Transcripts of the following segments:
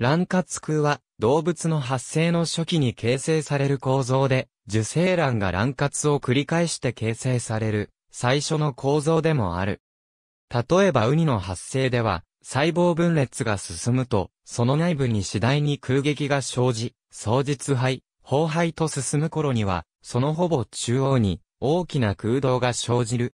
卵活空は動物の発生の初期に形成される構造で、受精卵が卵活を繰り返して形成される最初の構造でもある。例えばウニの発生では、細胞分裂が進むと、その内部に次第に空撃が生じ、双実肺、胞肺と進む頃には、そのほぼ中央に大きな空洞が生じる。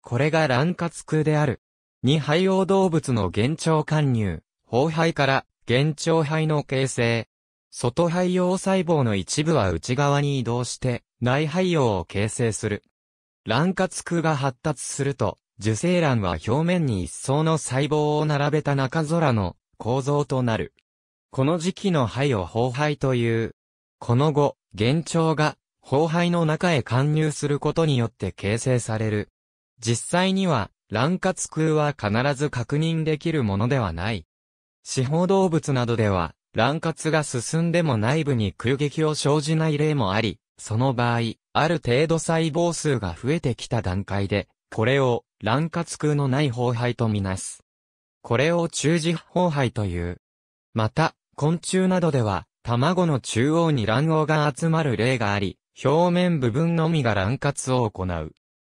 これが卵活空である。二肺王動物の幻聴貫入、胞肺から幻聴肺の形成。外肺葉細胞の一部は内側に移動して、内肺葉を形成する。卵滑空が発達すると、受精卵は表面に一層の細胞を並べた中空の構造となる。この時期の肺を胞肺という。この後、幻聴が胞肺の中へ貫入することによって形成される。実際には、卵滑空は必ず確認できるものではない。四方動物などでは、乱活が進んでも内部に空撃を生じない例もあり、その場合、ある程度細胞数が増えてきた段階で、これを乱活空のない崩廃とみなす。これを中耳崩廃という。また、昆虫などでは、卵の中央に卵黄が集まる例があり、表面部分のみが乱活を行う。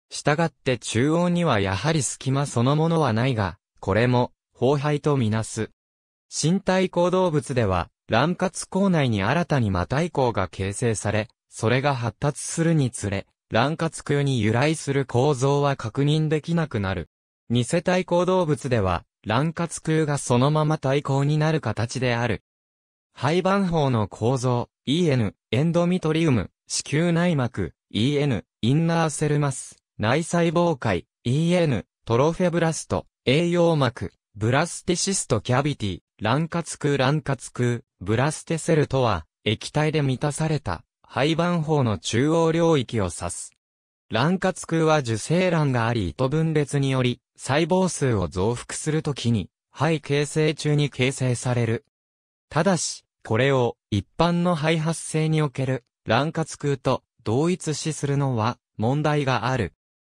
したがって中央にはやはり隙間そのものはないが、これも、崩廃とみなす。身体行動物では、卵活口内に新たにマ体イ口が形成され、それが発達するにつれ、卵活空に由来する構造は確認できなくなる。二世帯行動物では、卵活空がそのまま対抗になる形である。肺盤法の構造、EN、エンドミトリウム、子宮内膜、EN、インナーセルマス、内細胞界、EN、トロフェブラスト、栄養膜、ブラステシストキャビティ、卵活空卵活空、ブラステセルとは、液体で満たされた、肺盤胞の中央領域を指す。卵活空は受精卵があり糸分裂により、細胞数を増幅するときに、肺形成中に形成される。ただし、これを一般の肺発生における卵活空と同一視するのは問題がある。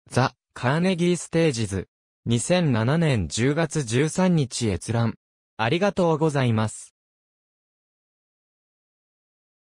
ザ・カーネギー・ステージズ2007年10月13日閲覧。ありがとうございます。